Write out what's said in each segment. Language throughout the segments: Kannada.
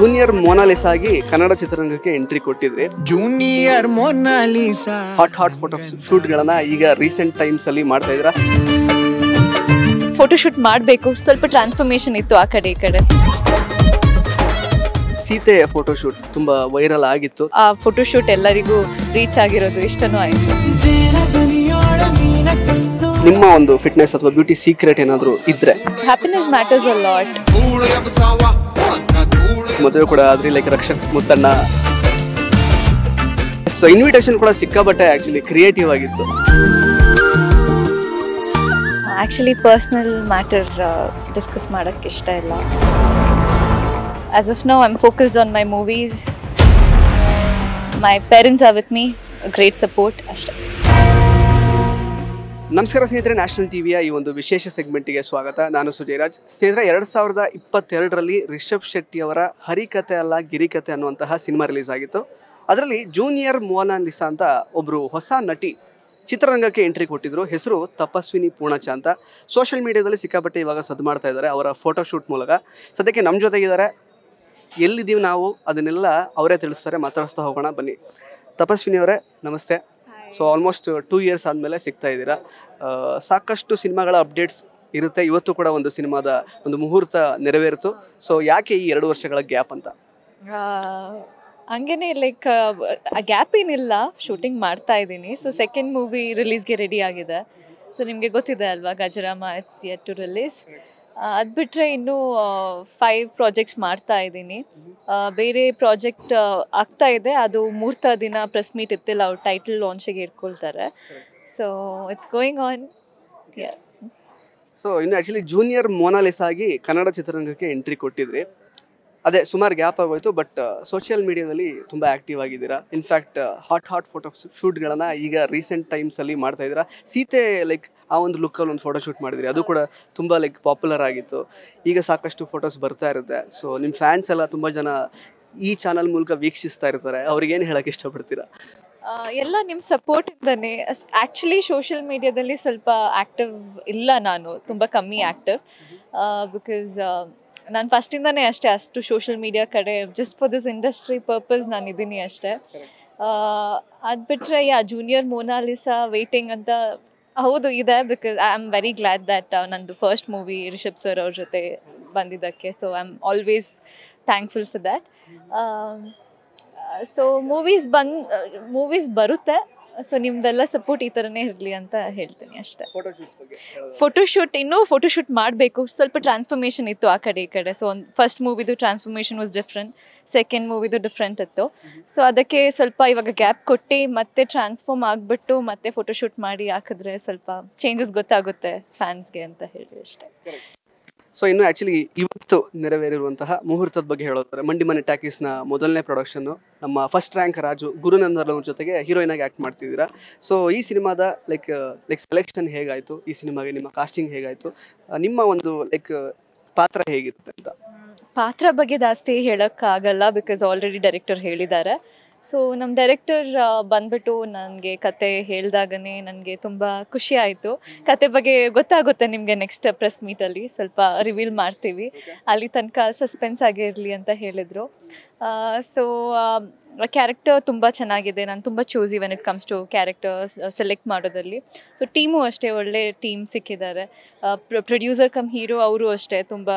ಜೂನಿಯರ್ ಆಗಿ ಕನ್ನಡ ಚಿತ್ರರಂಗಕ್ಕೆ ಎಂಟ್ರಿ ಕೊಟ್ಟಿದ್ರಿ junior Monalisa hot hot photo shoot ಗಳನ್ನ ಈಗ ರೀಸೆಂಟ್ ಟೈಮ್ಸ್ ಅಲ್ಲಿ ಮಾಡ್ತಾ ಇದ್ರ ಫೋಟೋ ಮಾಡಬೇಕು ಸ್ವಲ್ಪ ಟ್ರಾನ್ಸ್ಫಾರ್ಮೇಶನ್ ಇತ್ತು ಆ ಕಡೆ ಈ ಕಡೆ ಸೀತೆ ಫೋಟೋಶೂಟ್ ತುಂಬಾ ವೈರಲ್ ಆಗಿತ್ತು ಆ ಫೋಟೋಶೂಟ್ ಎಲ್ಲರಿಗೂ ರೀಚ್ ಆಗಿರೋದು ಇಷ್ಟನೂ ಆಯ್ತು ನಿಮ್ಮ ಒಂದು ಫಿಟ್ನೆಸ್ ಅಥವಾ ಬ್ಯೂಟಿ ಸೀಕ್ರೆಟ್ ಏನಾದರೂ ಇದ್ರೆ ಹ್ಯಾಪಿನೆಸ್ ಮ್ಯಾಟರ್ಸ್ ಅ ಲಾಟ್ ಮದುವೆ ಕೂಡ ಆದ್ರೆ like Rakshak Muttanna so invitation ಕೂಡ ಸಿಕ್ಕಾಬಟ್ಟೆ ಆಕ್ಚುಲಿ ಕ್ರಿಯೇಟಿವ್ ಆಗಿತ್ತು ಆಕ್ಚುಲಿ ಪರ್ಸ್ನಲ್ ಮ್ಯಾಟರ್ ಡಿಸ್ಕಸ್ ಮಾಡೋಕ್ಕೆ ಇಷ್ಟ ಇಲ್ಲ as if no I am focused on my movies my parents are with me great support ಅಷ್ಟೇ ನಮಸ್ಕಾರ ಸ್ನೇಹಿತರೆ ನ್ಯಾಷನಲ್ ಟಿವಿಯ ಈ ಒಂದು ವಿಶೇಷ ಸೆಗ್ಮೆಂಟಿಗೆ ಸ್ವಾಗತ ನಾನು ಸುಜಯರಾಜ್ ಸ್ನೇಹಿತರೆ ಎರಡು ಸಾವಿರದ ಇಪ್ಪತ್ತೆರಡರಲ್ಲಿ ರಿಷಬ್ ಶೆಟ್ಟಿ ಅವರ ಹರಿಕತೆ ಅಲ್ಲ ಗಿರಿಕತೆ ಅನ್ನುವಂತಹ ಸಿನಿಮಾ ರಿಲೀಸ್ ಆಗಿತ್ತು ಅದರಲ್ಲಿ ಜೂನಿಯರ್ ಲಿಸಾ ಅಂತ ಒಬ್ಬರು ಹೊಸ ನಟಿ ಚಿತ್ರರಂಗಕ್ಕೆ ಎಂಟ್ರಿ ಕೊಟ್ಟಿದ್ದರು ಹೆಸರು ತಪಸ್ವಿನಿ ಪೂರ್ಣಚ ಅಂತ ಸೋಷಿಯಲ್ ಮೀಡಿಯಾದಲ್ಲಿ ಸಿಕ್ಕಾಪಟ್ಟೆ ಇವಾಗ ಸದ್ದು ಮಾಡ್ತಾ ಇದ್ದಾರೆ ಅವರ ಫೋಟೋಶೂಟ್ ಮೂಲಕ ಸದ್ಯಕ್ಕೆ ನಮ್ಮ ಜೊತೆಗಿದ್ದಾರೆ ಎಲ್ಲಿದ್ದೀವಿ ನಾವು ಅದನ್ನೆಲ್ಲ ಅವರೇ ತಿಳಿಸ್ತಾರೆ ಮಾತಾಡಿಸ್ತಾ ಹೋಗೋಣ ಬನ್ನಿ ತಪಸ್ವಿನಿ ಅವರೇ ನಮಸ್ತೆ ಸೊ ಆಲ್ಮೋಸ್ಟ್ ಟೂ ಇಯರ್ಸ್ ಆದಮೇಲೆ ಸಿಗ್ತಾ ಇದ್ದೀರಾ ಸಾಕಷ್ಟು ಸಿನಿಮಾಗಳ ಅಪ್ಡೇಟ್ಸ್ ಇರುತ್ತೆ ಇವತ್ತು ಕೂಡ ಒಂದು ಸಿನಿಮಾದ ಒಂದು ಮುಹೂರ್ತ ನೆರವೇರಿತು ಸೊ ಯಾಕೆ ಈ ಎರಡು ವರ್ಷಗಳ ಗ್ಯಾಪ್ ಅಂತ ಹಂಗೇನೆ ಲೈಕ್ ಗ್ಯಾಪ್ ಏನಿಲ್ಲ ಶೂಟಿಂಗ್ ಮಾಡ್ತಾ ಇದ್ದೀನಿ ಸೊ ಸೆಕೆಂಡ್ ಮೂವಿ ರಿಲೀಸ್ಗೆ ರೆಡಿ ಆಗಿದೆ ಸೊ ನಿಮಗೆ ಗೊತ್ತಿದೆ ಅಲ್ವಾ Gajarama it's yet to release ಅದು ಬಿಟ್ಟರೆ ಇನ್ನೂ ಫೈವ್ ಪ್ರಾಜೆಕ್ಟ್ಸ್ ಮಾಡ್ತಾ ಇದ್ದೀನಿ ಬೇರೆ ಪ್ರಾಜೆಕ್ಟ್ ಆಗ್ತಾ ಇದೆ ಅದು ಮೂರ್ತ ದಿನ ಪ್ರೆಸ್ ಮೀಟ್ ಇತ್ತಿಲ್ಲ ಅವ್ರು ಟೈಟಲ್ ಲಾಂಚಿಗೆ ಇಟ್ಕೊಳ್ತಾರೆ so it's going on so ಇನ್ನು ಆ್ಯಕ್ಚುಲಿ ಜೂನಿಯರ್ ಮೋನಾಲಿಸಾಗಿ ಕನ್ನಡ ಚಿತ್ರರಂಗಕ್ಕೆ ಎಂಟ್ರಿ ಕೊಟ್ಟಿದ್ರಿ ಅದೇ ಸುಮಾರು ಗ್ಯಾಪ್ ಆಗೋಯ್ತು ಬಟ್ ಸೋಷಿಯಲ್ ಮೀಡಿಯಾದಲ್ಲಿ ತುಂಬ ಆ್ಯಕ್ಟಿವ್ ಆಗಿದ್ದೀರಾ ಇನ್ಫ್ಯಾಕ್ಟ್ ಹಾಟ್ ಹಾಟ್ ಫೋಟೋ ಶೂಟ್ಗಳನ್ನು ಈಗ ರೀಸೆಂಟ್ ಟೈಮ್ಸಲ್ಲಿ ಮಾಡ್ತಾ ಇದ್ದೀರಾ ಸೀತೆ ಲೈಕ್ ಆ ಒಂದು ಲುಕ್ಕಲ್ಲಿ ಒಂದು ಫೋಟೋ ಶೂಟ್ ಮಾಡಿದ್ರಿ ಅದು ಕೂಡ ತುಂಬ ಲೈಕ್ ಪಾಪ್ಯುಲರ್ ಆಗಿತ್ತು ಈಗ ಸಾಕಷ್ಟು ಫೋಟೋಸ್ ಬರ್ತಾ ಇರುತ್ತೆ ಸೊ ನಿಮ್ಮ ಫ್ಯಾನ್ಸ್ ಎಲ್ಲ ತುಂಬ ಜನ ಈ ಚಾನಲ್ ಮೂಲಕ ವೀಕ್ಷಿಸ್ತಾ ಇರ್ತಾರೆ ಅವ್ರಿಗೇನು ಹೇಳಕ್ ಇಷ್ಟಪಡ್ತೀರಾ ಎಲ್ಲ ನಿಮ್ಮ ಸಪೋರ್ಟ್ ಇಂದಾನೆ ಆ್ಯಕ್ಚುಲಿ ಸೋಷಿಯಲ್ ಮೀಡಿಯಾದಲ್ಲಿ ಸ್ವಲ್ಪ ಆ್ಯಕ್ಟಿವ್ ಇಲ್ಲ ನಾನು ತುಂಬ ಕಮ್ಮಿ ಆ್ಯಕ್ಟಿವ್ ಬಿಕಾಸ್ ನಾನು ಫಸ್ಟಿಂದನೇ ಅಷ್ಟೇ ಅಷ್ಟು ಸೋಷಿಯಲ್ ಮೀಡಿಯಾ ಕಡೆ just for this industry purpose ನಾನು ಇದ್ದೀನಿ ಅಷ್ಟೇ ಅದು ಬಿಟ್ಟರೆ ಯಾ ಜೂನಿಯರ್ ಮೊನಾಲಿಸಾ ವೇಟಿಂಗ್ ಅಂತ ಹೌದು ಇದೆ because I am very glad that ನಂದು ಫಸ್ಟ್ ಮೂವಿ ರಿಷಬ್ ಸರ್ ಅವ್ರ ಜೊತೆ ಬಂದಿದ್ದಕ್ಕೆ so I am always thankful for that so movies ಬಂದು ಮೂವೀಸ್ ಬರುತ್ತೆ ಸೊ ನಿಮ್ದೆಲ್ಲ ಸಪೋರ್ಟ್ ಈ ಥರನೇ ಇರಲಿ ಅಂತ ಹೇಳ್ತೀನಿ ಅಷ್ಟೇ ಫೋಟೋಶೂಟ್ ಇನ್ನೂ ಫೋಟೋಶೂಟ್ ಮಾಡಬೇಕು ಸ್ವಲ್ಪ ಟ್ರಾನ್ಸ್ಫಾರ್ಮೇಷನ್ ಇತ್ತು ಆ ಕಡೆ ಈ ಕಡೆ ಸೊ ಒಂದು ಫಸ್ಟ್ ಮೂವಿದು ಟ್ರಾನ್ಸ್ಫಾರ್ಮೇಷನ್ ವಾಸ್ ಡಿಫ್ರೆಂಟ್ ಸೆಕೆಂಡ್ ಮೂವಿದು ಡಿಫ್ರೆಂಟ್ ಇತ್ತು ಸೊ ಅದಕ್ಕೆ ಸ್ವಲ್ಪ ಇವಾಗ ಗ್ಯಾಪ್ ಕೊಟ್ಟು ಮತ್ತೆ ಟ್ರಾನ್ಸ್ಫಾರ್ಮ್ ಆಗಿಬಿಟ್ಟು ಮತ್ತೆ ಫೋಟೋಶೂಟ್ ಮಾಡಿ ಹಾಕಿದ್ರೆ ಸ್ವಲ್ಪ ಚೇಂಜಸ್ ಗೊತ್ತಾಗುತ್ತೆ ಫ್ಯಾನ್ಸ್ಗೆ ಅಂತ ಹೇಳಿ ಅಷ್ಟೇ ಸೊ ಇನ್ನು ಆ್ಯಕ್ಚುಲಿ ಇವತ್ತು ನೆರವೇರಿರುವಂತಹ ಮುಹೂರ್ತದ ಬಗ್ಗೆ ಹೇಳೋದ್ರೆ ಮಂಡಿ ಮನೆ ಟ್ಯಾಕೀಸ್ನ ಮೊದಲನೇ ಪ್ರೊಡಕ್ಷನ್ನು ನಮ್ಮ ಫಸ್ಟ್ ರ್ಯಾಂಕ್ ರಾಜು ಗುರುನಂದರ್ ಜೊತೆಗೆ ಹೀರೋಯಿನ್ ಆಗಿ ಆ್ಯಕ್ಟ್ ಮಾಡ್ತಿದ್ದೀರಾ ಸೊ ಈ ಸಿನಿಮಾದ ಲೈಕ್ ಲೈಕ್ ಸೆಲೆಕ್ಷನ್ ಹೇಗಾಯಿತು ಈ ಸಿನಿಮಾಗೆ ನಿಮ್ಮ ಕಾಸ್ಟಿಂಗ್ ಹೇಗಾಯಿತು ನಿಮ್ಮ ಒಂದು ಲೈಕ್ ಪಾತ್ರ ಹೇಗಿರುತ್ತೆ ಅಂತ ಪಾತ್ರ ಬಗ್ಗೆ ಜಾಸ್ತಿ ಹೇಳೋಕ್ಕಾಗಲ್ಲ ಬಿಕಾಸ್ ಆಲ್ರೆಡಿ ಡೈರೆಕ್ಟರ್ ಹೇಳಿದ್ದಾರೆ ಸೊ ನಮ್ಮ ಡೈರೆಕ್ಟರ್ ಬಂದ್ಬಿಟ್ಟು ನನಗೆ ಕತೆ ಹೇಳಿದಾಗನೇ ನನಗೆ ತುಂಬ ಖುಷಿ ಆಯಿತು ಕತೆ ಬಗ್ಗೆ ಗೊತ್ತಾಗುತ್ತೆ ನಿಮಗೆ ನೆಕ್ಸ್ಟ್ ಪ್ರೆಸ್ ಮೀಟಲ್ಲಿ ಸ್ವಲ್ಪ ರಿವೀಲ್ ಮಾಡ್ತೀವಿ ಅಲ್ಲಿ ತನಕ ಸಸ್ಪೆನ್ಸ್ ಆಗಿರಲಿ ಅಂತ ಹೇಳಿದರು ಸೊ ಕ್ಯಾರೆಕ್ಟರ್ ತುಂಬ ಚೆನ್ನಾಗಿದೆ ನಾನು ತುಂಬ choosy even it comes to characters select ಮಾಡೋದಲ್ಲಿ ಸೊ ಟೀಮು ಅಷ್ಟೇ ಒಳ್ಳೆ ಟೀಮ್ ಸಿಕ್ಕಿದ್ದಾರೆ ಪ್ರೊಡ್ಯೂಸರ್ ಕಮ್ ಹೀರೋ ಅವರು ಅಷ್ಟೇ ತುಂಬ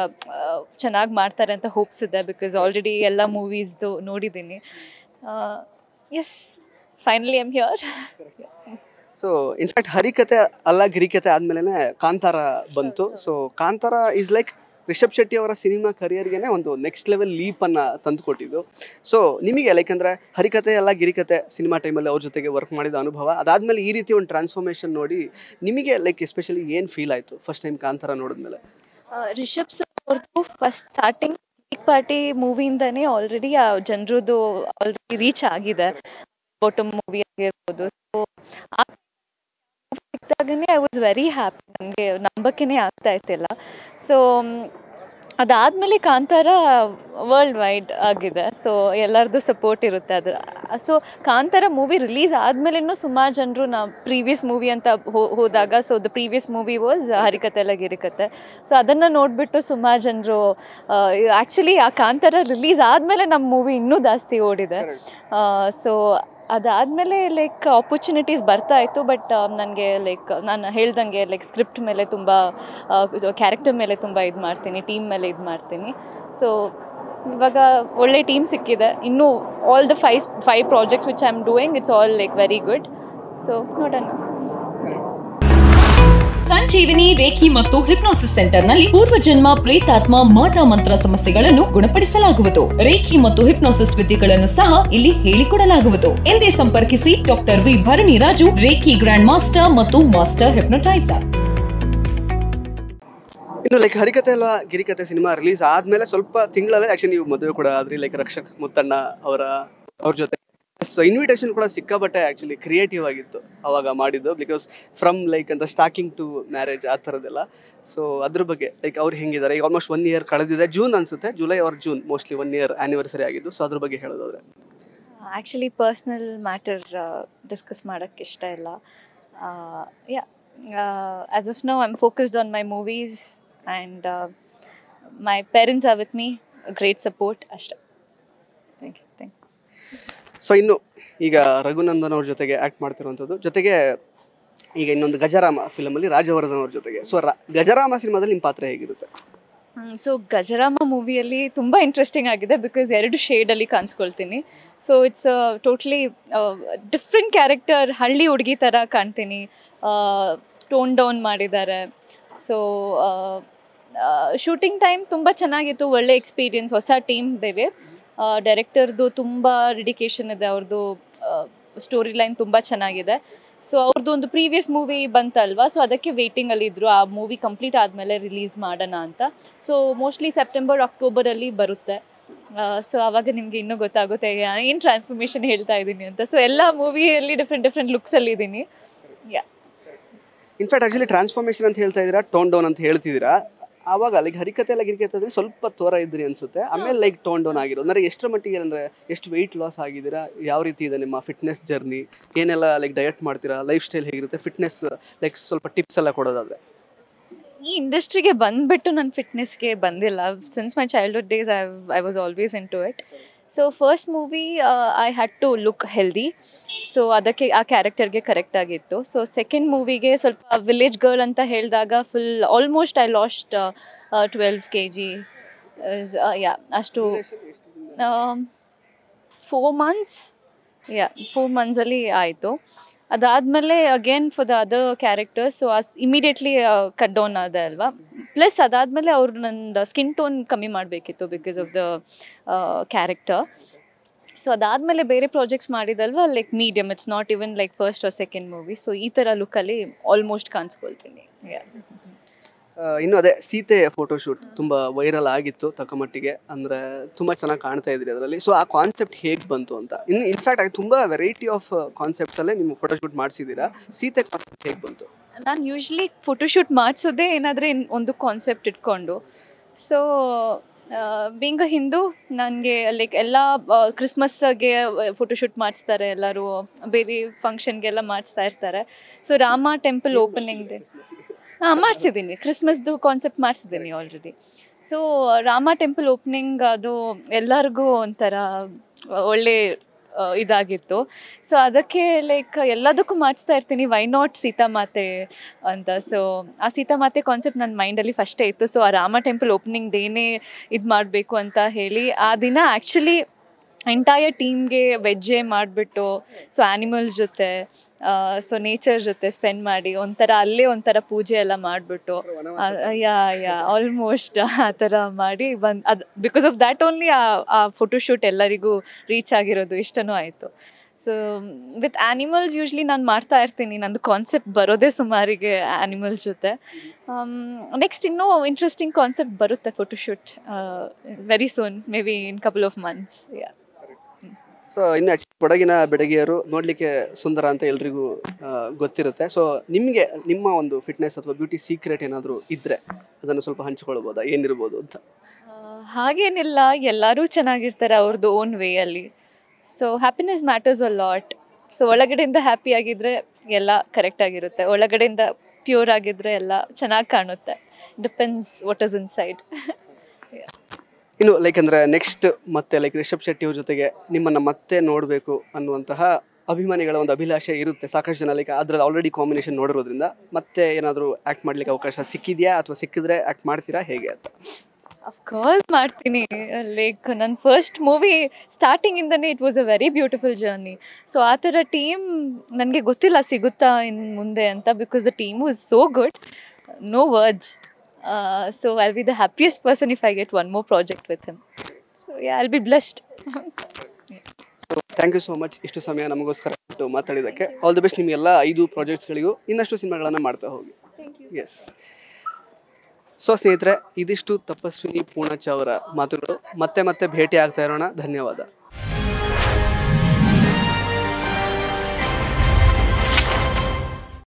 ಚೆನ್ನಾಗಿ ಮಾಡ್ತಾರೆ ಅಂತ ಇದೆ ಬಿಕಾಸ್ ಆಲ್ರೆಡಿ ಎಲ್ಲ ಮೂವೀಸ್ದು ನೋಡಿದ್ದೀನಿ yes finally I'm here so in fact Harikathe Alla Girikathe ಆದಮೇಲೆ ಕಾಂತಾರ ಬಂತು so Kantara is like Rishab Shetty ಅವರ ಸಿನಿಮಾ ಕರಿಯರ್ಗೆ ಒಂದು ನೆಕ್ಸ್ಟ್ ಲೆವೆಲ್ ತಂದು ತಂದುಕೊಟ್ಟಿದ್ದು ಸೊ ನಿಮಗೆ ಲೈಕ್ ಅಂದರೆ ಹರಿಕತೆ ಎಲ್ಲ ಗಿರಿಕತೆ ಸಿನಿಮಾ ಟೈಮಲ್ಲಿ ಅವ್ರ ಜೊತೆಗೆ ವರ್ಕ್ ಮಾಡಿದ ಅನುಭವ ಅದಾದ್ಮೇಲೆ ಈ ರೀತಿ ಒಂದು ಟ್ರಾನ್ಸ್ಫಾರ್ಮೇಶನ್ ನೋಡಿ ನಿಮಗೆ ಲೈಕ್ ಎಸ್ಪೆಷಲಿ ಏನು ಫೀಲ್ ಆಯಿತು ಫಸ್ಟ್ ಟೈಮ್ ಕಾಂತಾರ ನೋಡಿದ್ಮೇಲೆ ರಿಷಬ್ uh, ಸರ್ ಅವ್ರದ್ದು ಫಸ್ಟ್ ಸ್ಟಾರ್ಟಿಂಗ್ ಪಾರ್ಟಿ ಮೂವಿಯಿಂದನೇ ಆಲ್ರೆಡಿ ಆ ಜನರದ್ದು ಆಲ್ರೆಡಿ ರೀಚ್ ಆಗಿದೆ ಬಾಟಮ್ ಮೂವಿ ಆಗಿರ್ಬೋದು ಸೊ ಸಿಕ್ಕಾಗನೇ ಐ ವಾಸ್ ವೆರಿ ಹ್ಯಾಪಿ ನನಗೆ ನಂಬಕ್ಕೇ ಆಗ್ತಾ ಇರ್ತಿಲ್ಲ ಸೊ ಅದಾದಮೇಲೆ ಕಾಂತಾರ ವರ್ಲ್ಡ್ ವೈಡ್ ಆಗಿದೆ ಸೊ ಎಲ್ಲರದ್ದು ಸಪೋರ್ಟ್ ಇರುತ್ತೆ ಅದು ಸೊ ಕಾಂತಾರ ಮೂವಿ ರಿಲೀಸ್ ಆದಮೇಲೇನು ಸುಮಾರು ಜನರು ನಾವು ಪ್ರೀವಿಯಸ್ ಮೂವಿ ಅಂತ ಹೋದಾಗ so the previous movie was Harikathe ಎಲ್ಲ ಗಿರಿಕತೆ ಸೊ ಅದನ್ನು ನೋಡಿಬಿಟ್ಟು ಸುಮಾರು ಜನರು ಆ್ಯಕ್ಚುಲಿ ಆ ಕಾಂತಾರ ರಿಲೀಸ್ ಆದಮೇಲೆ ನಮ್ಮ ಮೂವಿ ಇನ್ನೂ ಜಾಸ್ತಿ ಓಡಿದೆ ಸೊ ಅದಾದಮೇಲೆ ಲೈಕ್ ಆಪರ್ಚುನಿಟೀಸ್ ಬರ್ತಾ ಇತ್ತು ಬಟ್ ನನಗೆ ಲೈಕ್ ನಾನು ಹೇಳ್ದಂಗೆ ಲೈಕ್ ಸ್ಕ್ರಿಪ್ಟ್ ಮೇಲೆ ತುಂಬ ಕ್ಯಾರೆಕ್ಟರ್ ಮೇಲೆ ತುಂಬ ಇದು ಮಾಡ್ತೀನಿ ಟೀಮ್ ಮೇಲೆ ಇದು ಮಾಡ್ತೀನಿ ಸೊ ಇವಾಗ ಒಳ್ಳೆ ಟೀಮ್ ಸಿಕ್ಕಿದೆ ಇನ್ನೂ all the five five projects which I am doing it's all like very good so ನೋಡೋಣ ಸಂಜೀವಿನಿ ರೇಖಿ ಮತ್ತು ಹಿಪ್ನೋಸಿಸ್ ಸೆಂಟರ್ ನಲ್ಲಿ ಪೂರ್ವ ಜನ್ಮ ಪ್ರೇತಾತ್ಮ ಮಾಟ ಮಂತ್ರ ಸಮಸ್ಯೆಗಳನ್ನು ಗುಣಪಡಿಸಲಾಗುವುದು ರೇಖಿ ಮತ್ತು ಹಿಪ್ನೋಸಿಸ್ ವಿದ್ಯೆಗಳನ್ನು ಸಹ ಇಲ್ಲಿ ಹೇಳಿಕೊಡಲಾಗುವುದು ಎಂದೇ ಸಂಪರ್ಕಿಸಿ doctor V Bharani Raju reiki grand master ಮತ್ತು ಮಾಸ್ಟರ್ ಹಿಪ್ನೋಟೈಸರ್ ಇನ್ನು like Harikathe Alla Girikathe cinema release ಆದ್ಮೇಲೆ ಸ್ವಲ್ಪ ತಿಂಗಳಲ್ಲೇ ಆಕ್ಚುಲಿ ನೀವು ಮದುವೆ ಕೂಡ ಆದ್ರಿ ಲೈಕ್ ರಕ್ಷಕ್ ಮುತ್ತಣ್ಣ ಅವರ ಅವ್ರ ಜೊತೆ ಸೊ ಇನ್ವಿಟೇಷನ್ ಕೂಡ ಸಿಕ್ಕಾಬಟ್ಟೆ ಆ್ಯಕ್ಚುಲಿ ಕ್ರಿಯೇಟಿವ್ ಆಗಿತ್ತು ಅವಾಗ ಮಾಡಿದ್ದು ಬಿಕಾಸ್ ಫ್ರಮ್ ಲೈಕ್ ಅಂತ ಸ್ಟಾಕಿಂಗ್ ಟು ಮ್ಯಾರೇಜ್ ಆ ಥರದ್ದೆಲ್ಲ ಸೊ ಅದ್ರ ಬಗ್ಗೆ ಲೈಕ್ ಅವ್ರು ಹೆಂಗಿದ್ದಾರೆ ಈಗ ಆಲ್ಮೋಸ್ಟ್ ಒನ್ ಇಯರ್ ಕಳೆದಿದೆ ಜೂನ್ ಅನಿಸುತ್ತೆ July or June mostly one year anniversary ಆಗಿದ್ದು ಸೊ ಅದ್ರ ಬಗ್ಗೆ ಹೇಳೋದಾದ್ರೆ ಆ್ಯಕ್ಚುಲಿ ಪರ್ಸ್ನಲ್ ಮ್ಯಾಟರ್ ಡಿಸ್ಕಸ್ ಮಾಡೋಕ್ಕೆ ಇಷ್ಟ ಇಲ್ಲ as of no I am focused on my movies and my parents are with me great support ಅಷ್ಟೇ ಸೊ ಇನ್ನು ಈಗ ರಘುನಂದನ್ ಅವ್ರ ಜೊತೆಗೆ ಆ್ಯಕ್ಟ್ ಮಾಡ್ತಿರುವಂಥದ್ದು ಜೊತೆಗೆ ಈಗ ಇನ್ನೊಂದು ಗಜರಾಮ ಫಿಲಮಲ್ಲಿ ರಾಜವರ್ಧನ್ ಅವ್ರ ಜೊತೆಗೆ ಸೊ ಗಜರಾಮ ಸಿನಿಮಾದಲ್ಲಿ ನಿಮ್ಮ ಪಾತ್ರ ಹೇಗಿರುತ್ತೆ ಸೊ ಗಜರಾಮ ಮೂವಿಯಲ್ಲಿ ತುಂಬ ಇಂಟ್ರೆಸ್ಟಿಂಗ್ ಆಗಿದೆ ಬಿಕಾಸ್ ಎರಡು ಶೇಡಲ್ಲಿ ಕಾಣಿಸ್ಕೊಳ್ತೀನಿ so it's totally different character ಹಳ್ಳಿ ಹುಡುಗಿ ಥರ ಕಾಣ್ತೀನಿ ಟೋನ್ ಡೌನ್ ಮಾಡಿದ್ದಾರೆ ಸೊ ಶೂಟಿಂಗ್ ಟೈಮ್ ತುಂಬ ಚೆನ್ನಾಗಿತ್ತು ಒಳ್ಳೆ ಎಕ್ಸ್ಪೀರಿಯನ್ಸ್ ಹೊಸ ಟೀಮ್ ಬೇರೆ ಡೈರೆಕ್ಟರ್ದು ತುಂಬ ಡೆಡಿಕೇಶನ್ ಇದೆ ಅವ್ರದ್ದು ಸ್ಟೋರಿ ಲೈನ್ ತುಂಬ ಚೆನ್ನಾಗಿದೆ ಸೊ ಅವ್ರದ್ದು ಒಂದು ಪ್ರೀವಿಯಸ್ ಮೂವಿ ಬಂತಲ್ವಾ ಸೊ ಅದಕ್ಕೆ ಅಲ್ಲಿ ಇದ್ರು ಆ ಮೂವಿ ಕಂಪ್ಲೀಟ್ ಆದಮೇಲೆ ರಿಲೀಸ್ ಮಾಡೋಣ ಅಂತ ಸೊ ಮೋಸ್ಟ್ಲಿ ಸೆಪ್ಟೆಂಬರ್ ಅಕ್ಟೋಬರಲ್ಲಿ ಬರುತ್ತೆ ಸೊ ಅವಾಗ ನಿಮಗೆ ಇನ್ನೂ ಗೊತ್ತಾಗುತ್ತೆ ಏನು ಟ್ರಾನ್ಸ್ಫಾರ್ಮೇಷನ್ ಹೇಳ್ತಾ ಇದ್ದೀನಿ ಅಂತ ಸೊ ಎಲ್ಲ ಮೂವಿಯಲ್ಲಿ ಡಿಫ್ರೆಂಟ್ ಡಿಫ್ರೆಂಟ್ ಲುಕ್ಸಲ್ಲಿ ಇದ್ದೀನಿ ಯಾ ಇನ್ಫ್ಯಾಕ್ಟ್ ಆ್ಯಕ್ಚುಲಿ ಟ್ರಾನ್ಸ್ಫಾರ್ಮೇಷನ್ ಅಂತ ಹೇಳ್ತಾ ಇದ್ದೀರಾ ಟೋನ್ ಡೌನ್ ಅಂತ ಹೇಳ್ತಿದ್ದೀರಾ ಆವಾಗ ಲೈಕ್ ಹರಿಕತೆ ಎಲ್ಲ ಗಿರಿಕತೆ ಸ್ವಲ್ಪ ತೋರ ಇದ್ರಿ ಅನ್ಸುತ್ತೆ ಆಮೇಲೆ ಲೈಕ್ ಟೋನ್ ಡೌನ್ ಆಗಿರೋದು ಅಂದರೆ ಎಷ್ಟರ ಮಟ್ಟಿಗೆ ಅಂದರೆ ಎಷ್ಟು ವೆಯ್ಟ್ ಲಾಸ್ ಆಗಿದ್ದೀರಾ ಯಾವ ರೀತಿ ಇದೆ ನಿಮ್ಮ ಫಿಟ್ನೆಸ್ ಜರ್ನಿ ಏನೆಲ್ಲ ಲೈಕ್ ಡಯಟ್ ಮಾಡ್ತೀರಾ ಲೈಫ್ ಸ್ಟೈಲ್ ಹೇಗಿರುತ್ತೆ ಫಿಟ್ನೆಸ್ ಲೈಕ್ ಸ್ವಲ್ಪ ಟಿಪ್ಸ್ ಎಲ್ಲ ಕೊಡೋದಾದರೆ ಈ ಇಂಡಸ್ಟ್ರಿಗೆ ಬಂದ್ಬಿಟ್ಟು ನನ್ನ ಫಿಟ್ನೆಸ್ಗೆ ಬಂದಿಲ್ಲ since my childhood days I I was always into it so first movie I had to look healthy so ಅದಕ್ಕೆ ಆ ಕ್ಯಾರೆಕ್ಟರ್ಗೆ ಕರೆಕ್ಟ್ ಆಗಿತ್ತು ಸೊ ಸೆಕೆಂಡ್ ಮೂವಿಗೆ ಸ್ವಲ್ಪ ವಿಲೇಜ್ ಗರ್ಲ್ ಅಂತ ಹೇಳಿದಾಗ full almost I lost twelve K G yeah ಅಷ್ಟು ಫೋರ್ ಮಂತ್ಸ್ ಯಾ ಫೋರ್ ಮಂತ್ಸಲ್ಲಿ ಆಯಿತು ಅದಾದಮೇಲೆ again for the other characters so us immediately cut down ಅದಲ್ವಾ ಅಲ್ವಾ ಪ್ಲಸ್ ಅದಾದಮೇಲೆ ಅವ್ರು ನನ್ನ ಸ್ಕಿನ್ ಟೋನ್ ಕಮ್ಮಿ ಮಾಡಬೇಕಿತ್ತು because of the character uh, so ಅದಾದಮೇಲೆ ಬೇರೆ ಪ್ರಾಜೆಕ್ಟ್ಸ್ ಮಾಡಿದಲ್ವಾ like medium it's not even like first or second movie so ಈ ಥರ ಲುಕ್ಕಲ್ಲಿ ಆಲ್ಮೋಸ್ಟ್ ಕಾಣಿಸ್ಕೊಳ್ತೀನಿ ಇನ್ನು ಅದೇ ಸೀತೆ ಫೋಟೋಶೂಟ್ ತುಂಬ ವೈರಲ್ ಆಗಿತ್ತು ತಕ್ಕಮಟ್ಟಿಗೆ ಅಂದರೆ ತುಂಬ ಚೆನ್ನಾಗಿ ಕಾಣ್ತಾ ಇದ್ರಿ ಅದರಲ್ಲಿ ಸೊ ಆ ಕಾನ್ಸೆಪ್ಟ್ ಹೇಗೆ ಬಂತು ಅಂತ ಇನ್ನು ಇನ್ಫ್ಯಾಕ್ಟ್ ಆಗಿ ತುಂಬ ವೆರೈಟಿ ಆಫ್ ಕಾನ್ಸೆಪ್ಟ್ಸ್ ಕಾನ್ಸೆಪ್ಟ್ಸಲ್ಲೇ ನಿಮ್ಮ ಫೋಟೋಶೂಟ್ ಮಾಡಿಸಿದ್ದೀರಾ ಸೀತೆ ಕಾನ್ಸೆಪ್ಟ್ ಹೇಗೆ ಬಂತು ನಾನು ಯೂಶ್ವಲಿ ಫೋಟೋಶೂಟ್ ಮಾಡಿಸೋದೇ ಏನಾದರೆ ಒಂದು ಕಾನ್ಸೆಪ್ಟ್ ಇಟ್ಕೊಂಡು ಸೊ ಬೀಂಗ್ ಹಿಂದೂ ನನಗೆ ಲೈಕ್ ಎಲ್ಲ ಕ್ರಿಸ್ಮಸ್ಗೆ ಫೋಟೋಶೂಟ್ ಮಾಡಿಸ್ತಾರೆ ಎಲ್ಲರೂ ಬೇರೆ ಫಂಕ್ಷನ್ಗೆಲ್ಲ ಮಾಡಿಸ್ತಾ ಇರ್ತಾರೆ so Rama temple opening day ಹಾಂ ಮಾಡಿಸಿದ್ದೀನಿ ಕ್ರಿಸ್ಮಸ್ದು ಕಾನ್ಸೆಪ್ಟ್ ಮಾಡಿಸಿದ್ದೀನಿ already so Rama temple opening ಅದು ಎಲ್ಲರಿಗೂ ಒಂಥರ ಒಳ್ಳೆ ಇದಾಗಿತ್ತು ಸೊ ಅದಕ್ಕೆ ಲೈಕ್ ಎಲ್ಲದಕ್ಕೂ ಮಾಡಿಸ್ತಾ ಇರ್ತೀನಿ ವೈ ನಾಟ್ ಸೀತಾಮಾತೆ ಅಂತ ಸೊ ಆ ಸೀತಾಮಾತೆ ಕಾನ್ಸೆಪ್ಟ್ ನನ್ನ ಮೈಂಡಲ್ಲಿ ಫಸ್ಟೇ ಇತ್ತು ಸೊ ಆ ರಾಮ ಟೆಂಪಲ್ ಓಪನಿಂಗ್ ಡೇನೇ ಇದು ಮಾಡಬೇಕು ಅಂತ ಹೇಳಿ ಆ ದಿನ ಆ್ಯಕ್ಚುಲಿ ಎಂಟೈರ್ ಟೀಮ್ಗೆ ವೆಜ್ಜೆ ಮಾಡಿಬಿಟ್ಟು ಸೊ ಆ್ಯನಿಮಲ್ಸ್ ಜೊತೆ ಸೊ ನೇಚರ್ ಜೊತೆ ಸ್ಪೆಂಡ್ ಮಾಡಿ ಒಂಥರ ಅಲ್ಲೇ ಒಂಥರ ಪೂಜೆ ಎಲ್ಲ ಮಾಡಿಬಿಟ್ಟು ಯಾ ಯಾ ಆಲ್ಮೋಸ್ಟ್ ಆ ಥರ ಮಾಡಿ ಬಂದು ಅದು ಬಿಕಾಸ್ ಆಫ್ ದ್ಯಾಟ್ ಓನ್ಲಿ ಆ ಫೋಟೋಶೂಟ್ ಎಲ್ಲರಿಗೂ ರೀಚ್ ಆಗಿರೋದು ಇಷ್ಟನೂ ಆಯಿತು ಸೊ ವಿತ್ ಆ್ಯನಿಮಲ್ಸ್ ಯೂಶ್ಲಿ ನಾನು ಮಾಡ್ತಾ ಇರ್ತೀನಿ ನಂದು ಕಾನ್ಸೆಪ್ಟ್ ಬರೋದೇ ಸುಮಾರಿಗೆ ಆ್ಯನಿಮಲ್ಸ್ ಜೊತೆ ನೆಕ್ಸ್ಟ್ um, ಇನ್ನೂ ಇಂಟ್ರೆಸ್ಟಿಂಗ್ ಕಾನ್ಸೆಪ್ಟ್ ಬರುತ್ತೆ photoshoot very soon maybe in couple of months so ಇನ್ನು ಕೊಡಗಿನ ಬೆಡಗಿಯರು ನೋಡಲಿಕ್ಕೆ ಸುಂದರ ಅಂತ ಎಲ್ರಿಗೂ ಗೊತ್ತಿರುತ್ತೆ ಸೊ ನಿಮಗೆ ನಿಮ್ಮ ಒಂದು ಫಿಟ್ನೆಸ್ ಅಥವಾ ಬ್ಯೂಟಿ ಸೀಕ್ರೆಟ್ ಏನಾದರೂ ಇದ್ದರೆ ಅದನ್ನು ಸ್ವಲ್ಪ ಹಂಚ್ಕೊಳ್ಬೋದಾ ಏನಿರ್ಬೋದು ಅಂತ ಹಾಗೇನಿಲ್ಲ ಎಲ್ಲರೂ ಚೆನ್ನಾಗಿರ್ತಾರೆ ಅವ್ರದ್ದು ಓನ್ ವೇ ಅಲ್ಲಿ so happiness matters a lot so ಒಳಗಡೆಯಿಂದ ಹ್ಯಾಪಿ ಆಗಿದ್ರೆ ಎಲ್ಲ ಕರೆಕ್ಟ್ ಆಗಿರುತ್ತೆ ಒಳಗಡೆಯಿಂದ ಪ್ಯೂರ್ ಆಗಿದ್ರೆ ಎಲ್ಲ ಚೆನ್ನಾಗಿ ಕಾಣುತ್ತೆ depends what is inside ಇನ್ನು ಲೈಕ್ ಅಂದರೆ ನೆಕ್ಸ್ಟ್ ಮತ್ತೆ ಲೈಕ್ ರಿಷಬ್ ಶೆಟ್ಟಿ ಅವ್ರ ಜೊತೆಗೆ ನಿಮ್ಮನ್ನು ಮತ್ತೆ ನೋಡಬೇಕು ಅನ್ನುವಂತಹ ಅಭಿಮಾನಿಗಳ ಒಂದು ಅಭಿಲಾಷೆ ಇರುತ್ತೆ ಸಾಕಷ್ಟು ಜನ ಲೈಕ್ ಅದರಲ್ಲಿ ಆಲ್ರೆಡಿ ಕಾಂಬಿನೇಷನ್ ನೋಡಿರೋದ್ರಿಂದ ಮತ್ತೆ ಏನಾದರೂ ಆ್ಯಕ್ಟ್ ಮಾಡಲಿಕ್ಕೆ ಅವಕಾಶ ಸಿಕ್ಕಿದೆಯಾ ಅಥವಾ ಸಿಕ್ಕಿದ್ರೆ ಆ್ಯಕ್ಟ್ ಮಾಡ್ತೀರಾ ಹೇಗೆ ಅಂತ ಅಫ್ಕೋರ್ಸ್ ಮಾಡ್ತೀನಿ ಲೈಕ್ ನನ್ನ ಫಸ್ಟ್ ಮೂವಿ ಸ್ಟಾರ್ಟಿಂಗ್ ಸ್ಟಾರ್ಟಿಂಗಿಂದನೇ it was a very beautiful journey so ಆ ಥರ ಟೀಮ್ ನನಗೆ ಗೊತ್ತಿಲ್ಲ ಸಿಗುತ್ತಾ ಇನ್ನು ಮುಂದೆ ಅಂತ because the team was so good no words Uh, so I'll be the happiest person if I get one more project with him. So yeah, I'll be blessed. So thank you so much ಇಷ್ಟು ಸಮಯ ನಮಗೋಸ್ಕರ ಬಿಟ್ಟು ಮಾತಾಡಿದ್ದಕ್ಕೆ ಆಲ್ ದಿ ಬೆಸ್ಟ್ ನಿಮಗೆಲ್ಲ ಐದು ಪ್ರಾಜೆಕ್ಟ್ಸ್ಗಳಿಗೂ ಇನ್ನಷ್ಟು ಸಿನಿಮಾಗಳನ್ನು ಮಾಡ್ತಾ ಹೋಗಿ ಎಸ್ ಸೊ ಸ್ನೇಹಿತರೆ ಇದಿಷ್ಟು ತಪಸ್ವಿನಿ ಪೂರ್ಣಚ ಅವರ ಮಾತುಗಳು ಮತ್ತೆ ಮತ್ತೆ ಭೇಟಿ ಆಗ್ತಾ ಇರೋಣ ಧನ್ಯವಾದ